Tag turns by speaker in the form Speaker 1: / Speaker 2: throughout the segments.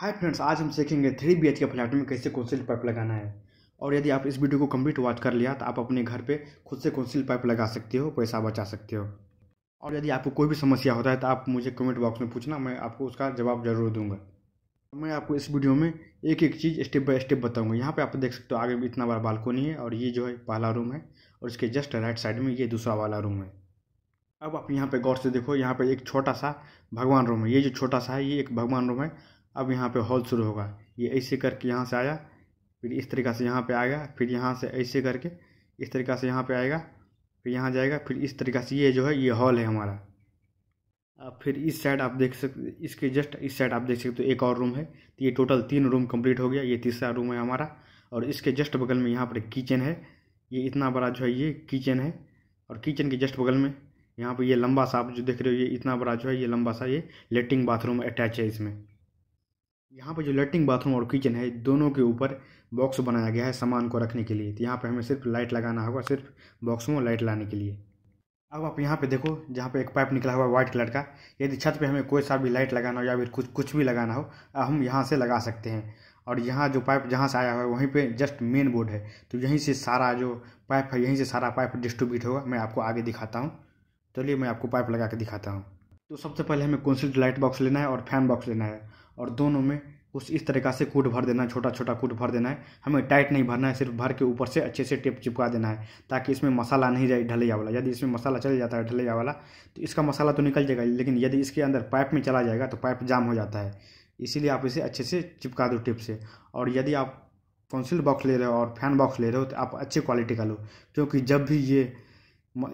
Speaker 1: hi friends आज हम सीखेंगे three B H K flat में कैसे कौनसिल पाइप लगाना है और यदि आप इस वीडियो को कंप्लीट वॉच कर लिया तो आप अपने घर पे खुद से कौनसिल पाइप लगा सकते हो पैसा बचा सकते हो और यदि आपको कोई भी समस्या होता है तो आप मुझे कमेंट बॉक्स में पूछना मैं आपको उसका जवाब जरूर दूंगा तो मैं आपको इस वीडियो में एक एक चीज़ स्टेप बाय स्टेप बताऊंगा यहाँ पे आप देख सकते हो आगे भी इतना बड़ा बालकोनी है और ये जो है पहला रूम है और इसके जस्ट राइट साइड में ये दूसरा वाला रूम है अब आप यहाँ पे गौर से देखो यहाँ पे एक छोटा सा भगवान रूम है ये जो छोटा सा है ये एक भगवान रूम है अब यहाँ पे हॉल शुरू होगा ये ऐसे करके यहाँ से आया फिर इस तरीका से यहाँ पे आएगा फिर यहाँ से ऐसे करके इस तरीका से यहाँ पे आएगा फिर यहाँ जाएगा फिर इस तरीका से ये जो है ये हॉल है हमारा अब फिर इस साइड आप देख सकते इसके जस्ट इस साइड आप देख सकते हो एक और रूम है तो ये टोटल तीन रूम कम्प्लीट हो गया ये तीसरा रूम है हमारा और इसके जस्ट बगल में यहाँ पर किचन है ये इतना बड़ा जो है ये किचन है और किचन के जस्ट बगल में यहाँ पर ये लंबा सा आप जो देख रहे हो ये इतना बड़ा जो है ये लंबा सा ये लेटरिन बाथरूम अटैच है इसमें यहाँ पर जो लेटरिन बाथरूम और किचन है दोनों के ऊपर बॉक्स बनाया गया है सामान को रखने के लिए तो यहाँ पर हमें सिर्फ लाइट लगाना होगा सिर्फ बॉक्स में लाइट लाने के लिए अब आप यहाँ पे देखो जहाँ पे एक पाइप निकला हुआ है वाइट कलर का यदि छत पे हमें कोई सा भी लाइट लगाना हो या फिर कुछ कुछ भी लगाना हो हम यहाँ से लगा सकते हैं और यहाँ जो पाइप जहाँ से आया हुआ है वहीं पे जस्ट मेन बोर्ड है तो यहीं से सारा जो पाइप है यहीं से सारा पाइप डिस्ट्रीब्यूट होगा मैं आपको आगे दिखाता हूँ चलिए तो मैं आपको पाइप लगा के दिखाता हूँ तो सबसे पहले हमें कौन सी लाइट बॉक्स लेना है और फैन बॉक्स लेना है और दोनों में उस इस तरीका से कूट भर देना है छोटा छोटा कूट भर देना है हमें टाइट नहीं भरना है सिर्फ भर के ऊपर से अच्छे से टेप चिपका देना है ताकि इसमें मसाला नहीं जाए ढलैया वाला यदि इसमें मसाला चल जाता है ढलैया वाला तो इसका मसाला तो निकल जाएगा लेकिन यदि इसके अंदर पाइप में चला जाएगा तो पाइप जाम हो जाता है इसीलिए आप इसे अच्छे से चिपका दो टेप से और यदि आप कौनसिल बॉक्स ले रहे हो और फैन बॉक्स ले रहे हो तो आप अच्छी क्वालिटी का लो क्योंकि जब भी ये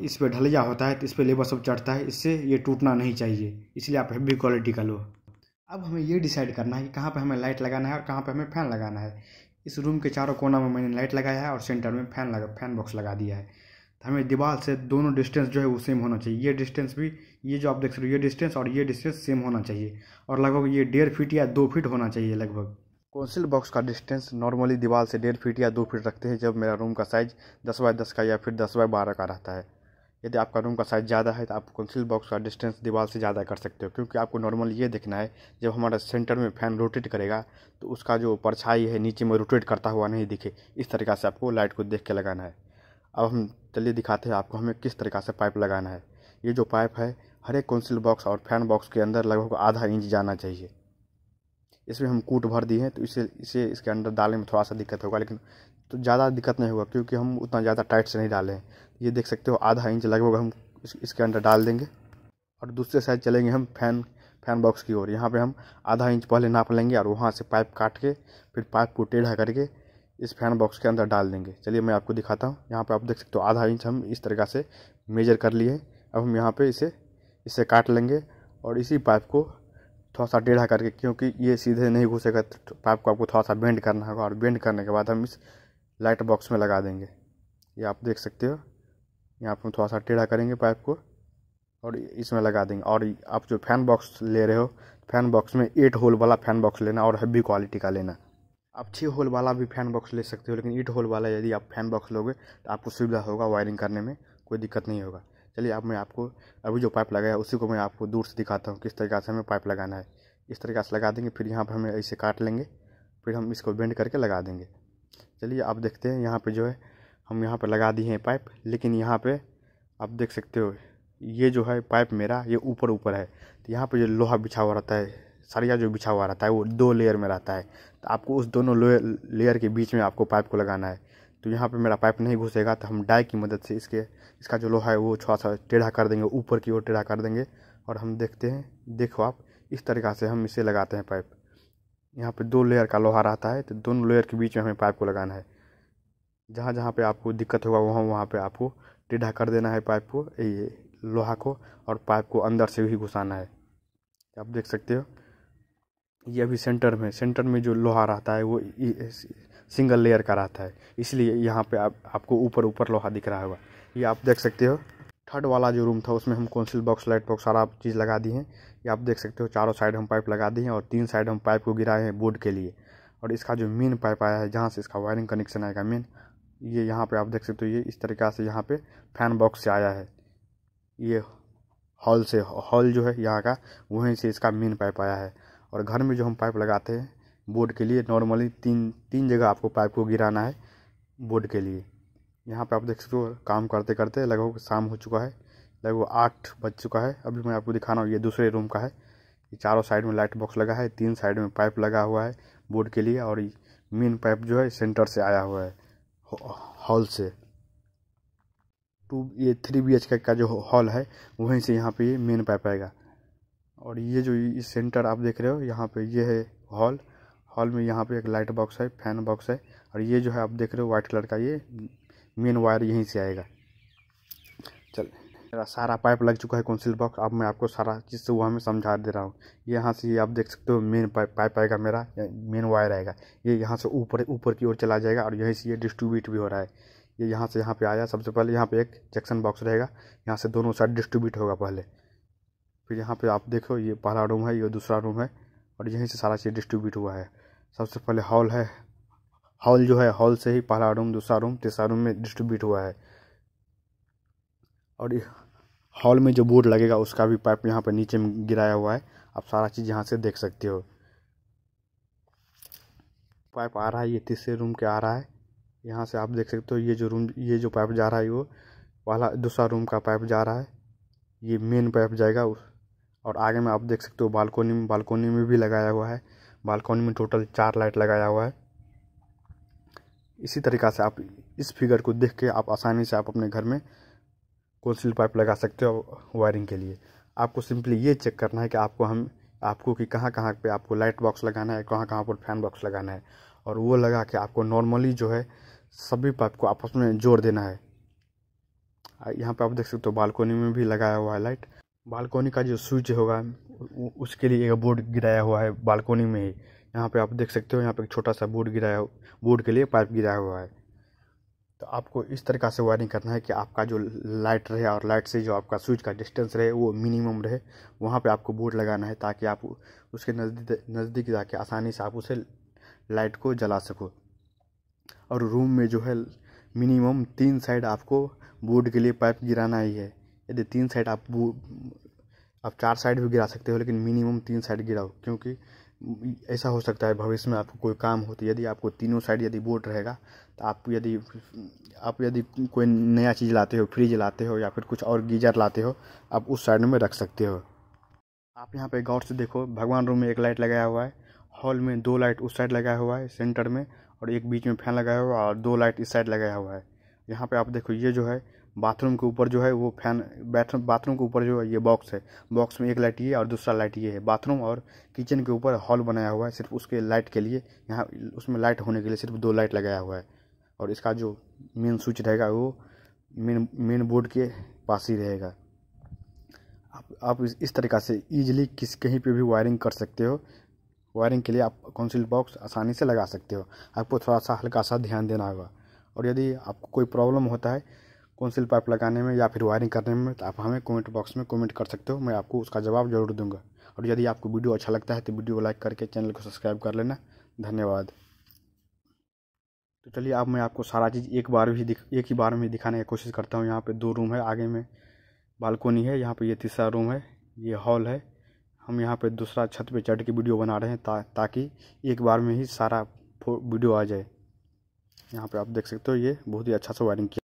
Speaker 1: इस पर ढलैया होता है तो इस पर लेबर सब चढ़ता है इससे ये टूटना नहीं चाहिए इसलिए आप हैवी क्वालिटी का लो अब हमें ये डिसाइड करना है कि कहाँ पर हमें लाइट लगाना है और कहाँ पर हमें फ़ैन लगाना है इस रूम के चारों कोना में मैंने लाइट लगाया है और सेंटर में फ़ैन लगा फैन बॉक्स लगा दिया है तो हमें दीवार से दोनों डिस्टेंस जो है वो सेम होना चाहिए ये डिस्टेंस भी ये जो आप देख सकते हो ये डिस्टेंस और ये डिस्टेंस सेम होना चाहिए और लगभग ये डेढ़ फीट या दो फीट होना चाहिए लगभग कौंसिल बॉक्स का डिस्टेंस नॉर्मली दीवार से डेढ़ फीट या दो फीट रखते हैं जब मेरा रूम का साइज़ दस बाय दस का या फिर दस बाय बारह का रहता है यदि आपका रूम का साइज़ ज़्यादा है तो आप कंसिल बॉक्स का डिस्टेंस दीवार से ज़्यादा कर सकते हो क्योंकि आपको नॉर्मल ये देखना है जब हमारा सेंटर में फैन रोटेट करेगा तो उसका जो परछाई है नीचे में रोटेट करता हुआ नहीं दिखे इस तरीक़ा से आपको लाइट को देख के लगाना है अब हम चलिए दिखाते हैं आपको हमें किस तरीक़ा से पाइप लगाना है ये जो पाइप है हर एक कंसिल बॉक्स और फैन बॉक्स के अंदर लगभग आधा इंच जाना चाहिए इसमें हम कूट भर दिए हैं तो इसे इसे इसके अंदर डालने में थोड़ा सा दिक्कत होगा लेकिन तो ज़्यादा दिक्कत नहीं होगा क्योंकि हम उतना ज़्यादा टाइट से नहीं डाले हैं ये देख सकते हो आधा इंच लगभग हम इस, इसके अंदर डाल देंगे और दूसरे साइड चलेंगे हम फैन फैन बॉक्स की ओर यहाँ पे हम आधा इंच पहले नाप लेंगे और वहाँ से पाइप काट के फिर पाइप को टेढ़ा करके इस फैन बॉक्स के अंदर डाल देंगे चलिए मैं आपको दिखाता हूँ यहाँ पर आप देख सकते हो आधा इंच हम इस तरीक़ा से मेजर कर लिए अब हम यहाँ पर इसे इसे काट लेंगे और इसी पाइप को थोड़ा सा टेढ़ा करके क्योंकि ये सीधे नहीं घुसेगा तो पाइप को तो आपको थोड़ा सा बेंड करना होगा और बेंड करने के बाद हम इस लाइट बॉक्स में लगा देंगे ये आप देख सकते हो यहाँ पर थोड़ा सा टेढ़ा करेंगे पाइप को और इसमें लगा देंगे और आप जो फैन बॉक्स ले रहे हो फैन बॉक्स में एट होल वाला फैन बॉक्स लेना और हैवी क्वालिटी का लेना आप छः होल वाला भी फैन बॉक्स ले सकते हो लेकिन एट होल वाला यदि आप फैन बॉक्स लोगे तो आपको सुविधा होगा वायरिंग करने में कोई दिक्कत नहीं होगा चलिए अब मैं आपको अभी जो पाइप लगाया उसी को मैं आपको दूर से दिखाता हूँ किस तरीके से हमें पाइप लगाना है इस तरीके से लगा देंगे फिर यहाँ पर हमें ऐसे काट लेंगे फिर हम इसको बेंड करके लगा देंगे चलिए आप देखते हैं यहाँ पर जो है हम यहाँ पर लगा दिए हैं पाइप लेकिन यहाँ पर आप देख सकते हो ये जो है पाइप मेरा ये ऊपर ऊपर है तो यहाँ पर जो लोहा बिछा हुआ रहता है सरिया जो बिछा हुआ रहता है वो दो लेयर में रहता है तो आपको उस दोनों लेयर के बीच में आपको पाइप को लगाना है तो यहाँ पे मेरा पाइप नहीं घुसेगा तो हम डाई की मदद से इसके इसका जो लोहा है वो थोड़ा सा टेढ़ा कर देंगे ऊपर की ओर टेढ़ा कर देंगे और हम देखते हैं देखो आप इस तरीक़ा से हम इसे लगाते हैं पाइप यहाँ पे दो लेयर का लोहा रहता है तो दोनों लेयर के बीच में हमें पाइप को लगाना है जहाँ जहाँ पे आपको दिक्कत होगा वहाँ वहाँ पे आपको टेढ़ा कर देना है पाइप को ये लोहा को और पाइप को अंदर से भी घुसाना है आप देख सकते हो ये अभी सेंटर में सेंटर में जो लोहा रहता है वो सिंगल लेयर का रहता है इसलिए यहाँ पे आप आपको ऊपर ऊपर लोहा दिख रहा होगा ये आप देख सकते हो थर्ड वाला जो रूम था उसमें हम कौनसिल बॉक्स लाइट बॉक्स सारा चीज़ लगा दी हैं ये आप देख सकते हो चारों साइड हम पाइप लगा दिए हैं और तीन साइड हम पाइप को गिराए हैं बोर्ड के लिए और इसका जो मेन पाइप आया है जहाँ से इसका वायरिंग कनेक्शन आएगा मेन ये यहाँ पर आप देख सकते हो ये इस तरीका से यहाँ पर फैन बॉक्स से आया है ये हॉल से हॉल जो है यहाँ का वहीं से इसका मेन पाइप आया है और घर में जो हम पाइप लगाते हैं बोर्ड के लिए नॉर्मली तीन तीन जगह आपको पाइप को गिराना है बोर्ड के लिए यहाँ पे आप देख सकते हो काम करते करते लगभग शाम हो चुका है लगभग आठ बज चुका है अभी मैं आपको दिखा रहा हूँ ये दूसरे रूम का है ये चारों साइड में लाइट बॉक्स लगा है तीन साइड में पाइप लगा हुआ है बोर्ड के लिए और मेन पाइप जो है सेंटर से आया हुआ है हॉल से टू ये थ्री बी एच का जो हॉल है वहीं से यहाँ पर ये मेन पाइप आएगा और ये जो इस सेंटर आप देख रहे हो यहाँ पे ये है हॉल हॉल में यहाँ पे एक लाइट बॉक्स है फैन बॉक्स है और ये जो है आप देख रहे हो वाइट कलर का ये मेन वायर यहीं से आएगा चल मेरा सारा पाइप लग चुका है कौनसिल बॉक्स अब मैं आपको सारा चीज़ से वहाँ में समझा दे रहा हूँ यहाँ से ये आप देख सकते हो मेन पाइप पाइप आएगा मेरा मेन वायर आएगा ये यहाँ से ऊपर ऊपर की ओर चला जाएगा और यहीं से ये डिस्ट्रीब्यूट भी हो रहा है ये यहाँ से यहाँ पे आया सबसे पहले यहाँ पे एक जक्शन बॉक्स रहेगा यहाँ से दोनों साइड डिस्ट्रीब्यूट होगा पहले फिर यहाँ पे आप देखो ये पहला रूम है ये दूसरा रूम है और यहीं से सारा चीज़ डिस्ट्रीब्यूट हुआ है सबसे पहले हॉल है हॉल जो है हॉल से ही पहला रूम दूसरा रूम तीसरा रूम में डिस्ट्रीब्यूट हुआ है और हॉल में जो बोर्ड लगेगा उसका भी पाइप यहाँ पर नीचे में गिराया हुआ है आप सारा चीज़ यहाँ से देख सकते हो पाइप आ रहा है ये तीसरे रूम के आ रहा है यहाँ से आप देख सकते हो ये जो रूम ये जो पाइप जा रहा है वो पहला दूसरा रूम का पाइप जा रहा है ये मेन पाइप जाएगा और आगे में आप देख सकते हो बालकोनी में बालकोनी में भी लगाया हुआ है बालकोनी में टोटल चार लाइट लगाया हुआ है इसी तरीका से आप इस फिगर को देख के आप आसानी से आप अपने घर में कोलसील पाइप लगा सकते हो वायरिंग के लिए आपको सिंपली ये चेक करना है कि आपको हम आपको कि कहाँ कहाँ पे आपको लाइट बॉक्स लगाना है कहाँ कहाँ पर फैन बॉक्स लगाना है और वो लगा के आपको नॉर्मली जो है सभी पाइप को आपस में जोड़ देना है यहाँ पे आप देख सकते हो बालकोनी में भी लगाया हुआ है लाइट बालकोनी का जो स्विच होगा उसके लिए एक बोर्ड गिराया हुआ है बालकोनी में ही यहाँ पे आप देख सकते हो यहाँ पे एक छोटा सा बोर्ड गिराया बोर्ड के लिए पाइप गिराया हुआ है तो आपको इस तरह से वायरिंग करना है कि आपका जो लाइट रहे और लाइट से जो आपका स्विच का डिस्टेंस रहे वो मिनिमम रहे वहाँ पे आपको बोर्ड लगाना है ताकि आप उसके नज़दीक नज़दीक जाके आसानी से आप उसे लाइट को जला सको और रूम में जो है मिनिमम तीन साइड आपको बोर्ड के लिए पाइप गिराना ही है यदि तीन साइड आप आप चार साइड भी गिरा सकते हो लेकिन मिनिमम तीन साइड गिराओ क्योंकि ऐसा हो सकता है भविष्य में आपको कोई काम हो तो यदि आपको तीनों साइड यदि बोर्ड रहेगा तो आप यदि आप यदि कोई नया चीज़ लाते हो फ्रिज लाते हो या फिर कुछ और गीजर लाते हो आप उस साइड में रख सकते हो आप यहाँ पे गौर से देखो भगवान रूम में एक लाइट लगाया हुआ है हॉल में दो लाइट उस साइड लगाया हुआ है सेंटर में और एक बीच में फैन लगाया हुआ है और दो लाइट इस साइड लगाया हुआ है यहाँ पर आप देखो ये जो है बाथरूम के ऊपर जो है वो फैन बाथरूम बाथरूम के ऊपर जो है ये बॉक्स है बॉक्स में एक लाइट ये और दूसरा लाइट ये है बाथरूम और किचन के ऊपर हॉल बनाया हुआ है सिर्फ उसके लाइट के लिए यहाँ उसमें लाइट होने के लिए सिर्फ दो लाइट लगाया हुआ है और इसका जो मेन स्विच रहेगा वो मेन मेन बोर्ड के पास ही रहेगा आप आप इस, तरीका से ईजिली किस कहीं पर भी वायरिंग कर सकते हो वायरिंग के लिए आप कौनसिल बॉक्स आसानी से लगा सकते हो आपको थोड़ा सा हल्का सा ध्यान देना होगा और यदि आपको कोई प्रॉब्लम होता है कौनसिल पाइप लगाने में या फिर वायरिंग करने में तो आप हमें कमेंट बॉक्स में कमेंट कर सकते हो मैं आपको उसका जवाब जरूर दूंगा और यदि आपको वीडियो अच्छा लगता है तो वीडियो को लाइक करके चैनल को सब्सक्राइब कर लेना धन्यवाद तो चलिए अब मैं आपको सारा चीज़ एक बार भी दिख एक ही बार में दिखाने की कोशिश करता हूँ यहाँ पर दो रूम है आगे में बालकोनी है यहाँ पर ये तीसरा रूम है ये हॉल है हम यहाँ पर दूसरा छत पर चढ़ के वीडियो बना रहे हैं ताकि एक बार में ही सारा वीडियो आ जाए यहाँ पे आप देख सकते हो ये बहुत ही अच्छा सा वायरिंग किया